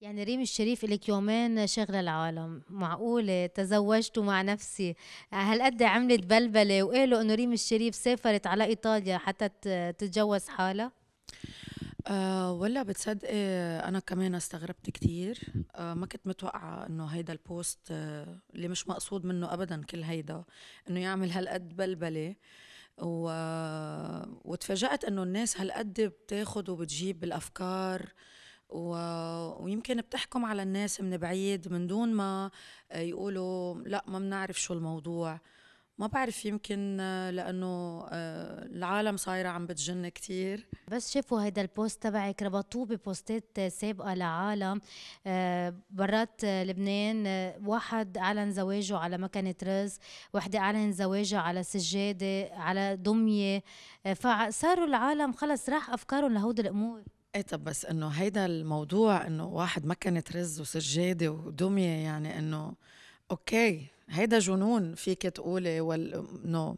يعني ريم الشريف إلك يومين شغلة العالم معقولة تزوجت مع نفسي هالقد عملت بلبلة وقالوا إنه ريم الشريف سافرت على إيطاليا حتى تتجوز حالها أه ولا بتصدقي آه، أنا كمان استغربت كتير أه ما كنت متوقعة إنه هيدا البوست أه اللي مش مقصود منه أبدا كل هيدا إنه يعمل هالقد بلبلة و... آه، وتفاجأت إنه الناس هالقد بتاخد وبتجيب بالأفكار و... ويمكن بتحكم على الناس من بعيد من دون ما آه، يقولوا لا ما بنعرف شو الموضوع ما بعرف يمكن آه، لانه آه، العالم صايره عم بتجن كثير بس شافوا هيدا البوست تبعك ربطوه ببوستات سابقه لعالم برات لبنان واحد اعلن زواجه على مكنه رز وحده اعلن زواجها على سجاده على دميه فصاروا العالم خلص راح افكارهم لهود الامور ايه طب بس انه هيدا الموضوع انه واحد ما كانت رز وسجادة ودمية يعني انه اوكي هيدا جنون فيك تقولي وال انه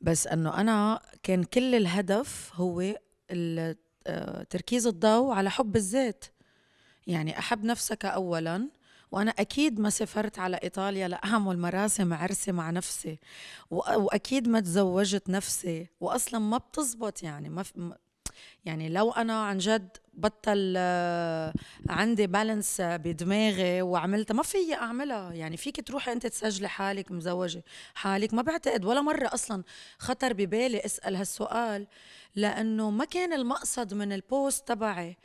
بس انه انا كان كل الهدف هو آه، تركيز الضوء على حب الذات يعني احب نفسك اولا وانا اكيد ما سافرت على ايطاليا لاعمل مراسم عرسي مع نفسي واكيد ما تزوجت نفسي واصلا ما بتزبط يعني ما يعني لو انا عن جد بطل آه، عندي بالانس آه، بدماغي وعملتها ما في اعملها يعني فيك تروحي انت تسجلي حالك مزوجه حالك ما بعتقد ولا مره اصلا خطر ببالي اسال هالسؤال لانه ما كان المقصد من البوست تبعي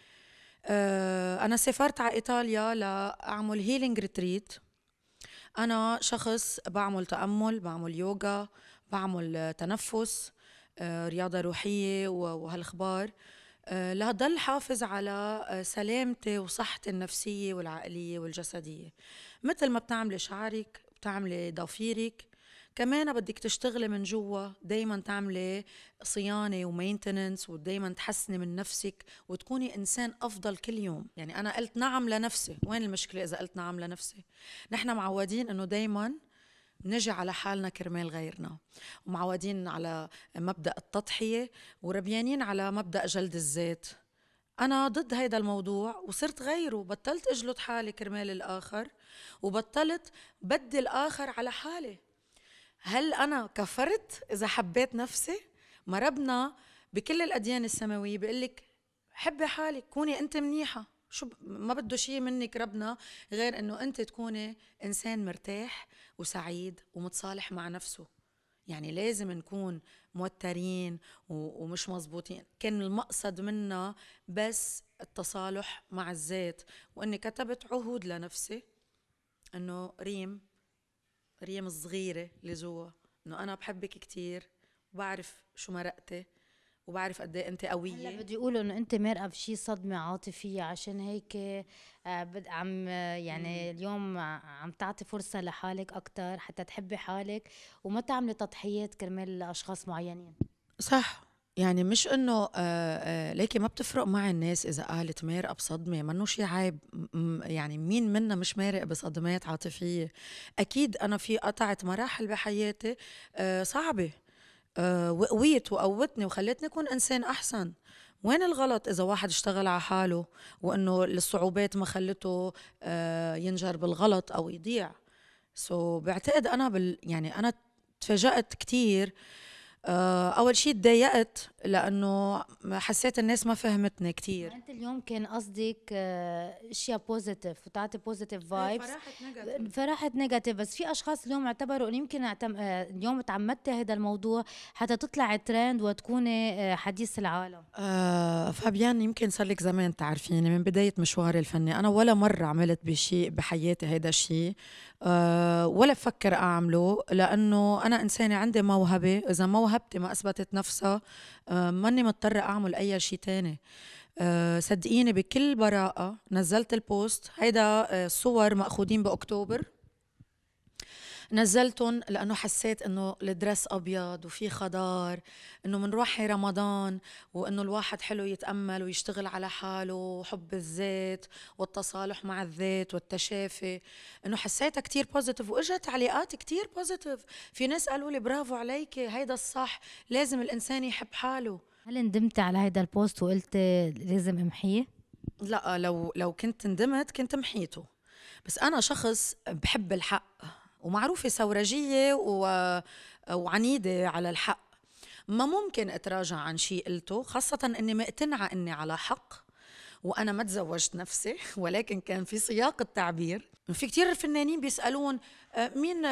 آه، انا سافرت على ايطاليا لاعمل هيلينج ريتريت انا شخص بعمل تامل بعمل يوغا بعمل تنفس آه، رياضه روحيه وهالاخبار آه، لضل حافظ على آه، سلامتي وصحتي النفسيه والعقليه والجسديه مثل ما بتعملي شعرك بتعملي ضفيرك كمان بدك تشتغلي من جوا دايما تعملي صيانة ومينتننس ودايما تحسني من نفسك وتكوني إنسان أفضل كل يوم يعني أنا قلت نعم لنفسي وين المشكلة إذا قلت نعم لنفسي نحن معودين أنه دايما نجي على حالنا كرمال غيرنا ومعودين على مبدا التضحيه وربيانين على مبدا جلد الذات انا ضد هيدا الموضوع وصرت غيره بطلت اجلد حالي كرمال الاخر وبطلت بدي الاخر على حالي هل انا كفرت اذا حبيت نفسي ما ربنا بكل الاديان السماويه بيقول لك حبي حالك كوني انت منيحه شو ما بده شيء منك ربنا غير انه انت تكوني انسان مرتاح وسعيد ومتصالح مع نفسه يعني لازم نكون موترين ومش مزبوطين كان المقصد منا بس التصالح مع الذات واني كتبت عهود لنفسي انه ريم ريم الصغيره اللي جوا انه انا بحبك كثير وبعرف شو مرقتي وبعرف قد ايه انت قويه هلا بده يقولوا انه انت مرقه بشي صدمه عاطفيه عشان هيك آه، عم يعني مم. اليوم عم تعطي فرصه لحالك اكثر حتى تحبي حالك وما تعملي تضحيات كرمال اشخاص معينين صح يعني مش انه آه، آه، ليكي ما بتفرق مع الناس اذا قالت مارقه بصدمه منه شي عيب يعني مين منا مش مارق بصدمات عاطفيه اكيد انا في قطعت مراحل بحياتي صعبه آه، وقويت وقوتني وخلتني أكون إنسان أحسن وين الغلط إذا واحد اشتغل على حاله وإنه الصعوبات ما خلته آه، ينجر بالغلط أو يضيع سو so, بعتقد أنا بال يعني أنا تفاجأت كثير آه، أول شيء تضايقت لانه حسيت الناس ما فهمتني كثير يعني انت اليوم كان قصدك آه، اشياء بوزيتيف وتعطي بوزيتيف فايبس فراحت نيجاتيف بس في اشخاص اليوم اعتبروا انه يمكن اعتم... آه، اليوم تعمدتي هذا الموضوع حتى تطلع ترند وتكوني آه، حديث العالم آه فابيان يمكن صار لك زمان تعرفيني من بدايه مشواري الفني انا ولا مره عملت بشيء بحياتي هذا الشيء آه ولا بفكر اعمله لانه انا انسانه عندي موهبه اذا موهبتي ما اثبتت نفسها آه آه، ماني مضطرة أعمل أي شيء تاني آه، صدقيني بكل براءة نزلت البوست هيدا آه، صور مأخوذين بأكتوبر نزلتهم لانه حسيت انه الدرس ابيض وفي خضار انه من روحي رمضان وانه الواحد حلو يتامل ويشتغل على حاله وحب الذات والتصالح مع الذات والتشافي انه حسيتها كتير بوزيتيف واجا تعليقات كتير بوزيتيف في ناس قالوا لي برافو عليكي هيدا الصح لازم الانسان يحب حاله هل ندمتي على هيدا البوست وقلت لازم امحيه لا لو لو كنت ندمت كنت محيته بس انا شخص بحب الحق ومعروفة ثورجية و... وعنيدة على الحق ما ممكن اتراجع عن شيء قلته خاصة اني مقتنعة اني على حق وانا ما تزوجت نفسي ولكن كان في سياق التعبير في كتير فنانين بيسالون أه، مين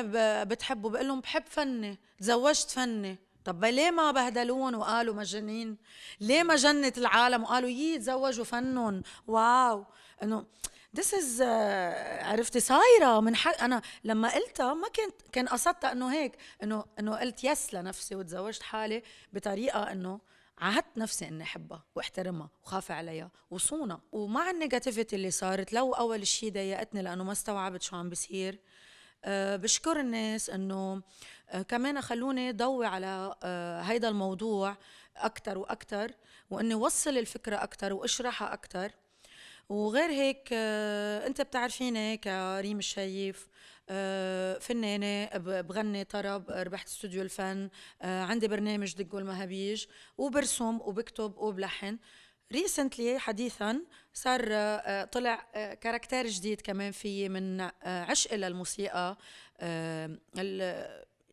بتحبه بقول لهم بحب فني تزوجت فني طب ليه ما بهدلون وقالوا مجانين ليه ما جنت العالم وقالوا يي تزوجوا فنن واو انه ذس از uh, عرفتي صايره من حق انا لما قلتها ما كنت كان قصدتها انه هيك انه انه قلت يس لنفسي وتزوجت حالي بطريقه انه عهدت نفسي اني احبها واحترمها وخاف عليها وصونها ومع النيجاتيفيتي اللي صارت لو اول شيء ضايقتني لانه ما استوعبت شو عم بيصير أه بشكر الناس انه أه كمان خلوني ضوي على أه هيدا الموضوع اكثر واكثر واني وصل الفكره اكثر واشرحها اكثر وغير هيك آه، انت بتعرفيني كريم آه، الشايف آه، فنانة بغني طرب ربحت استوديو الفن عندي برنامج دقوا المهابيج وبرسم وبكتب وبلحن ريسنتلي حديثا صار طلع كاركتير جديد كمان في من عشق للموسيقى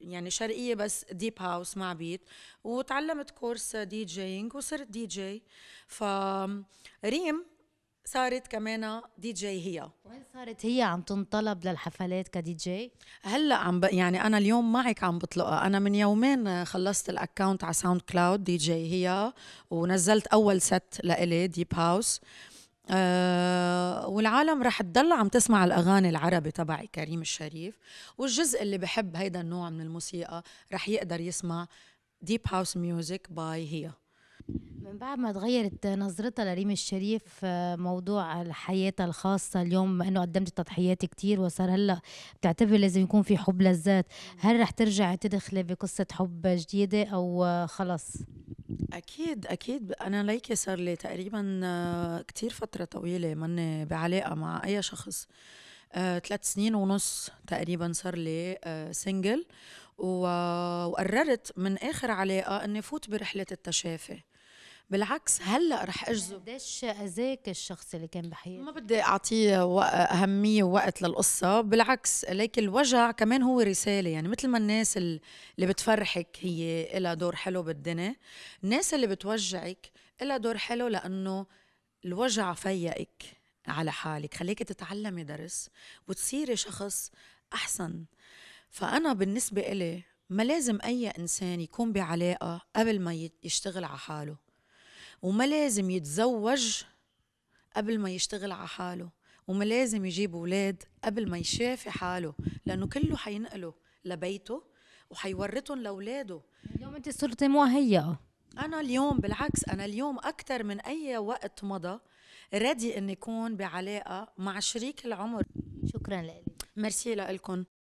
يعني شرقية بس ديب هاوس مع بيت وتعلمت كورس دي جيينج وصرت دي جي فريم صارت كمان دي جي هي وين صارت هي عم تنطلب للحفلات كدي جي؟ هلا عم ب... يعني انا اليوم معك عم بطلقها، انا من يومين خلصت الاكونت على ساوند كلاود دي جي هي ونزلت اول ست لإلي ديب هاوس أه والعالم رح تضل عم تسمع الاغاني العربي تبعي كريم الشريف والجزء اللي بحب هيدا النوع من الموسيقى رح يقدر يسمع ديب هاوس ميوزك باي هي من بعد ما تغيرت نظرتها لريم الشريف آه، موضوع حياتها الخاصة اليوم انه قدمت تضحيات كتير وصار هلا بتعتبر لازم يكون في حب للذات هل رح ترجع تدخلي بقصة حب جديدة أو آه، خلص؟ أكيد أكيد أنا ليكي صار لي تقريبا آه، كتير فترة طويلة ماني بعلاقة مع أي شخص ثلاث سنين ونص تقريبا صار لي سنجل وقررت من آخر علاقة إني فوت برحلة التشافي بالعكس هلا رح يعني اجذب قديش اذاك الشخص اللي كان بحياتك ما بدي اعطيه اهميه ووقت للقصه بالعكس ليك الوجع كمان هو رساله يعني مثل ما الناس اللي بتفرحك هي لها دور حلو بالدنيا الناس اللي بتوجعك لها دور حلو لانه الوجع فيقك على حالك خليك تتعلمي درس وتصيري شخص احسن فانا بالنسبه إلي ما لازم اي انسان يكون بعلاقه قبل ما يشتغل على حاله وما لازم يتزوج قبل ما يشتغل على حاله وما لازم يجيب اولاد قبل ما يشافي حاله لانه كله حينقله لبيته وحيورثهم لاولاده اليوم انت صرتي مهيئه انا اليوم بالعكس انا اليوم اكثر من اي وقت مضى ردي اني اكون بعلاقه مع شريك العمر شكرا لك ميرسي لكم